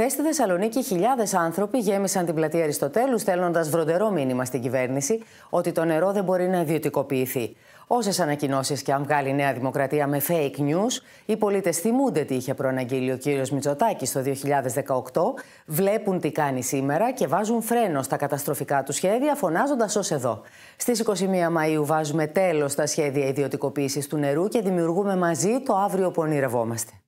Χθες στη Θεσσαλονίκη, χιλιάδες άνθρωποι γέμισαν την πλατεία Αριστοτέλου, στέλνοντας βροντερό μήνυμα στην κυβέρνηση ότι το νερό δεν μπορεί να ιδιωτικοποιηθεί. Όσες ανακοινώσεις και αν βγάλει η Νέα Δημοκρατία με fake news, οι πολίτες θυμούνται τι είχε προαναγγείλει ο κύριος Μητσοτάκης το 2018, βλέπουν τι κάνει σήμερα και βάζουν φρένο στα καταστροφικά του σχέδια, φωνάζοντας ως εδώ. Στις 21 Μαου βάζουμε τέλος στα σχέδια ιδιωτικοποίησης του νερού και δημιουργούμε μαζί το αύριο που ονειρευόμαστε.